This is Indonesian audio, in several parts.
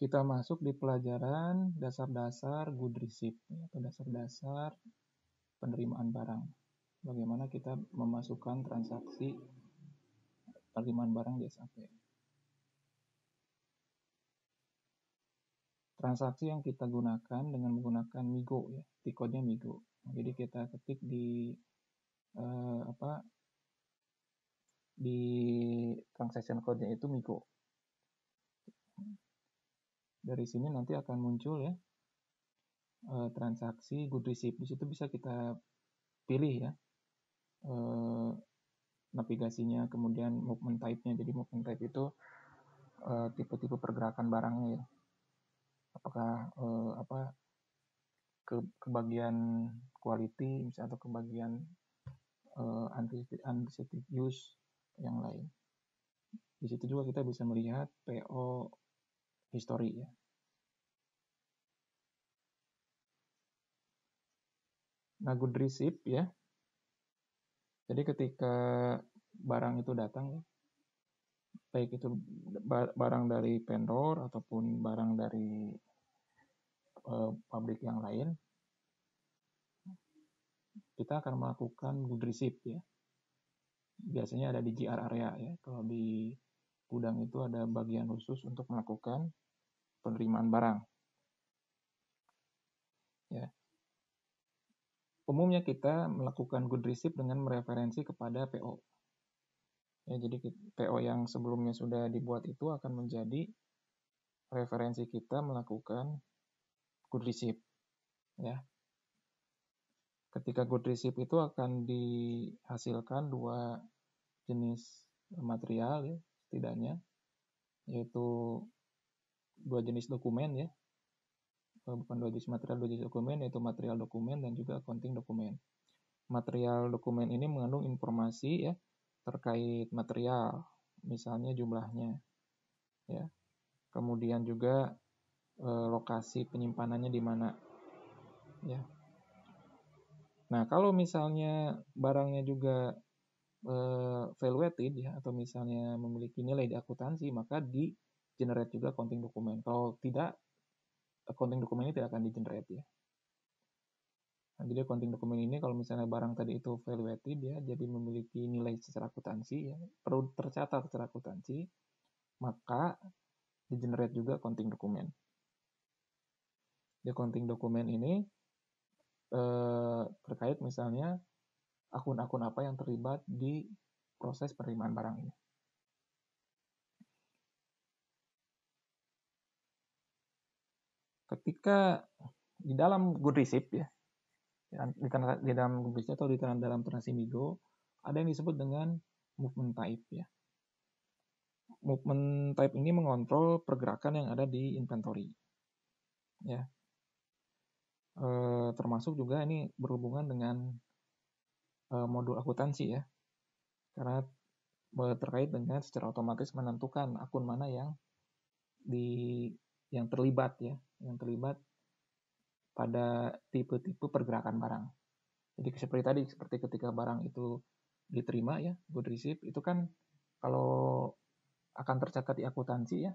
kita masuk di pelajaran dasar-dasar good receipt atau dasar-dasar penerimaan barang. Bagaimana kita memasukkan transaksi penerimaan barang di SAP. Transaksi yang kita gunakan dengan menggunakan Migo ya, tikodnya Migo. Jadi kita ketik di eh, apa di transaction code-nya itu Migo dari sini nanti akan muncul ya eh, transaksi good receipt di situ bisa kita pilih ya eh, navigasinya kemudian movement type-nya jadi movement type itu eh, tipe-tipe pergerakan barangnya ya apakah apa ke, ke bagian quality misalnya atau ke bagian e, use yang lain di situ juga kita bisa melihat PO ya. Nah good Receipt ya. Jadi ketika barang itu datang, ya, baik itu barang dari vendor ataupun barang dari uh, pabrik yang lain, kita akan melakukan good receipt ya. Biasanya ada di GR area ya. Kalau di gudang itu ada bagian khusus untuk melakukan penerimaan barang. Ya. Umumnya kita melakukan good receipt dengan mereferensi kepada PO. Ya, jadi PO yang sebelumnya sudah dibuat itu akan menjadi referensi kita melakukan good receipt. Ya. Ketika good receipt itu akan dihasilkan dua jenis material ya, setidaknya yaitu dua jenis dokumen ya eh, bukan dua jenis material dua jenis dokumen yaitu material dokumen dan juga accounting dokumen material dokumen ini mengandung informasi ya terkait material misalnya jumlahnya ya kemudian juga e, lokasi penyimpanannya di mana ya nah kalau misalnya barangnya juga Eh, valuated ya atau misalnya memiliki nilai di akuntansi maka di generate juga accounting dokumen. Kalau tidak accounting ini tidak akan di generate ya. Nah, jadi accounting dokumen ini kalau misalnya barang tadi itu valuated ya jadi memiliki nilai secara akuntansi ya perlu tercatat secara akuntansi maka di generate juga accounting dokumen. Di accounting dokumen ini eh, terkait misalnya akun-akun apa yang terlibat di proses penerimaan barang ini. Ketika di dalam good receipt ya, di, di dalam good receipt atau di dalam, transaksi ada yang disebut dengan movement type ya. Movement type ini mengontrol pergerakan yang ada di inventory. Ya. E, termasuk juga ini berhubungan dengan Eh, modul akuntansi ya. Karena eh, terkait dengan secara otomatis menentukan akun mana yang di yang terlibat ya, yang terlibat pada tipe-tipe pergerakan barang. Jadi seperti tadi seperti ketika barang itu diterima ya, good receipt itu kan kalau akan tercatat di akuntansi ya,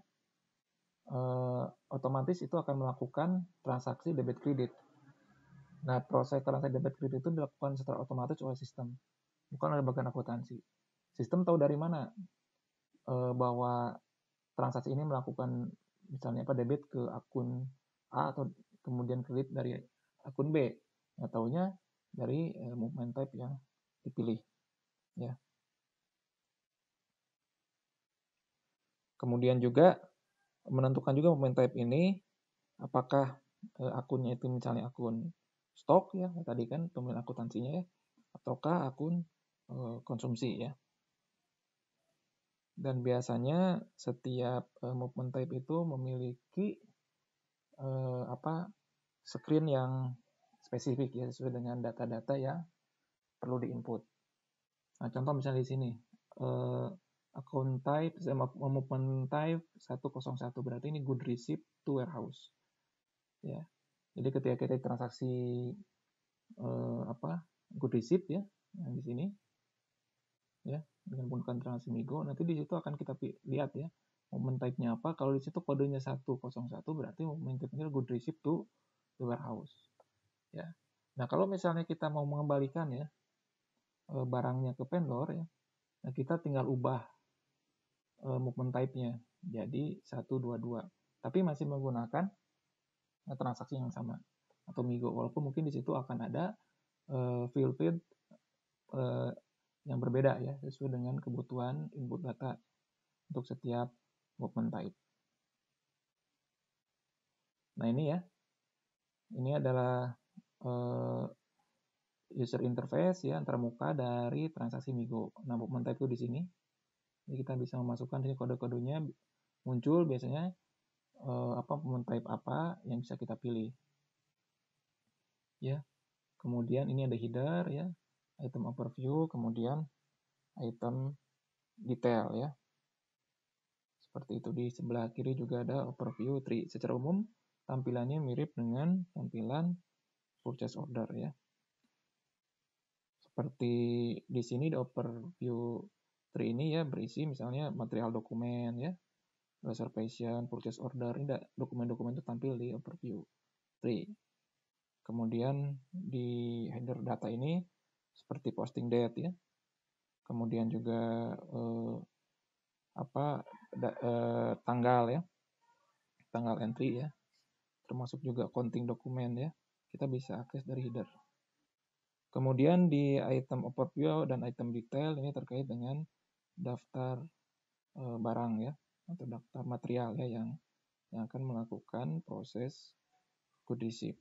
eh, otomatis itu akan melakukan transaksi debit kredit Nah, proses transaksi debit kredit itu dilakukan secara otomatis oleh sistem, bukan oleh bagian akuntansi. Sistem tahu dari mana e, bahwa transaksi ini melakukan misalnya apa debit ke akun A atau kemudian kredit dari akun B. Nah, taunya dari e, movement type yang dipilih. Ya. Kemudian juga menentukan juga movement type ini apakah eh, akunnya itu misalnya akun stok ya tadi kan pemilihan akuntansinya ya ataukah akun e, konsumsi ya dan biasanya setiap e, movement type itu memiliki e, apa screen yang spesifik ya sesuai dengan data-data ya perlu diinput. Nah, contoh misalnya di sini e, akun type movement type 101 berarti ini good receipt to warehouse. Ya. Jadi ketika kita transaksi eh, apa receipt ya yang di sini ya dengan menggunakan transaksi Migo nanti di situ akan kita lihat ya moment type-nya apa kalau di situ kodenya 101 berarti moment type-nya good receipt to the warehouse ya nah kalau misalnya kita mau mengembalikan ya eh, barangnya ke vendor ya nah kita tinggal ubah eh, movement type-nya jadi 122 tapi masih menggunakan transaksi yang sama atau Migo walaupun mungkin di situ akan ada uh, eh, field field uh, yang berbeda ya sesuai dengan kebutuhan input data untuk setiap movement type. Nah ini ya, ini adalah uh, user interface ya antara muka dari transaksi Migo. Nah movement type itu di sini, jadi kita bisa memasukkan sini kode-kodenya muncul biasanya uh, apa pemain type apa yang bisa kita pilih. Ya. Kemudian ini ada header ya, item overview, kemudian item detail ya. Seperti itu di sebelah kiri juga ada overview tree. Secara umum tampilannya mirip dengan tampilan purchase order ya. Seperti di sini di overview tree ini ya berisi misalnya material dokumen ya, reservation, purchase order, ini dokumen-dokumen itu tampil di overview tree. Kemudian di header data ini seperti posting date ya. Kemudian juga eh, apa da, eh, tanggal ya. Tanggal entry ya. Termasuk juga counting dokumen ya. Kita bisa akses dari header. Kemudian di item overview dan item detail ini terkait dengan daftar e, barang ya atau daftar materialnya yang yang akan melakukan proses goodreceipt.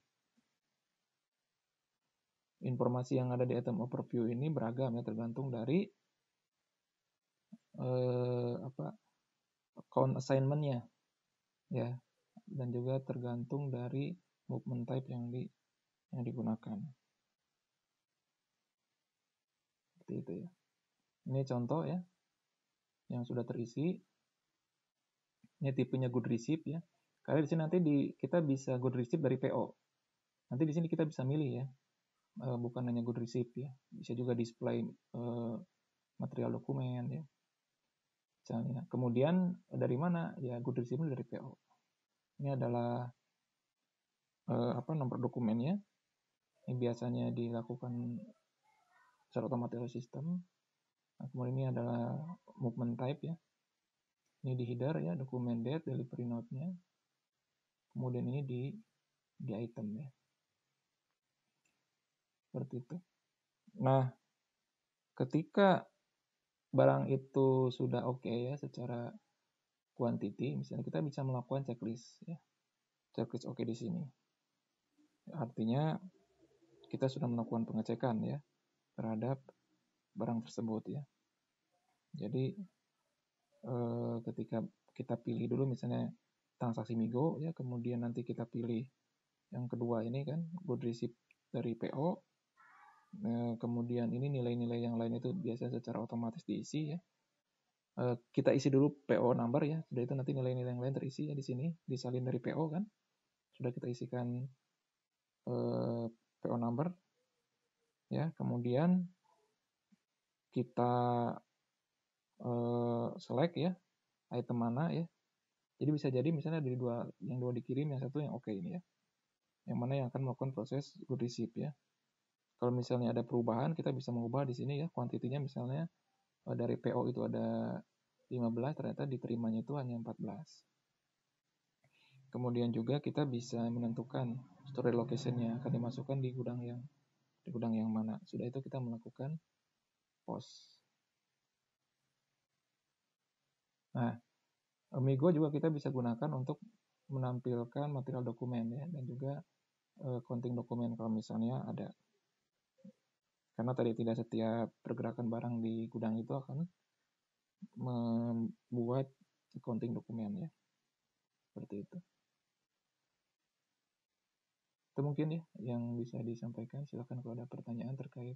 Informasi yang ada di item overview ini beragam ya tergantung dari eh, apa account assignmentnya ya dan juga tergantung dari movement type yang di yang digunakan. Seperti itu ya. Ini contoh ya yang sudah terisi ini tipenya good receipt ya. Karena di sini nanti di, kita bisa good receipt dari PO. Nanti di sini kita bisa milih ya, e, bukan hanya good receipt ya, bisa juga display e, material dokumen ya. Misalnya. Kemudian e, dari mana? Ya good receipt dari PO. Ini adalah e, apa nomor dokumennya. Ini biasanya dilakukan secara otomatis oleh sistem. Nah, kemudian ini adalah movement type ya ini di header ya dokumen date delivery note-nya kemudian ini di di item ya seperti itu nah ketika barang itu sudah oke okay ya secara quantity misalnya kita bisa melakukan checklist ya checklist oke okay di sini artinya kita sudah melakukan pengecekan ya terhadap barang tersebut ya jadi Eh, ketika kita pilih dulu misalnya transaksi Migo ya kemudian nanti kita pilih yang kedua ini kan good receipt dari PO eh, kemudian ini nilai-nilai yang lain itu biasanya secara otomatis diisi ya eh, kita isi dulu PO number ya sudah itu nanti nilai-nilai yang lain terisi ya di sini disalin dari PO kan sudah kita isikan PO number ya kemudian kita Eh, select ya item mana ya. Jadi bisa jadi misalnya dari dua yang dua dikirim yang satu yang oke okay ini ya. Yang mana yang akan melakukan proses good receipt ya. Kalau misalnya ada perubahan kita bisa mengubah di sini ya kuantitinya misalnya eh, dari PO itu ada 15 ternyata diterimanya itu hanya 14. Kemudian juga kita bisa menentukan storage location-nya akan dimasukkan di gudang yang di gudang yang mana. Sudah itu kita melakukan post. Nah, Omigo juga kita bisa gunakan untuk menampilkan material dokumen ya dan juga counting eh, dokumen kalau misalnya ada. Karena tadi tidak setiap pergerakan barang di gudang itu akan membuat konting dokumen ya. Seperti itu. Itu mungkin ya yang bisa disampaikan. Silahkan kalau ada pertanyaan terkait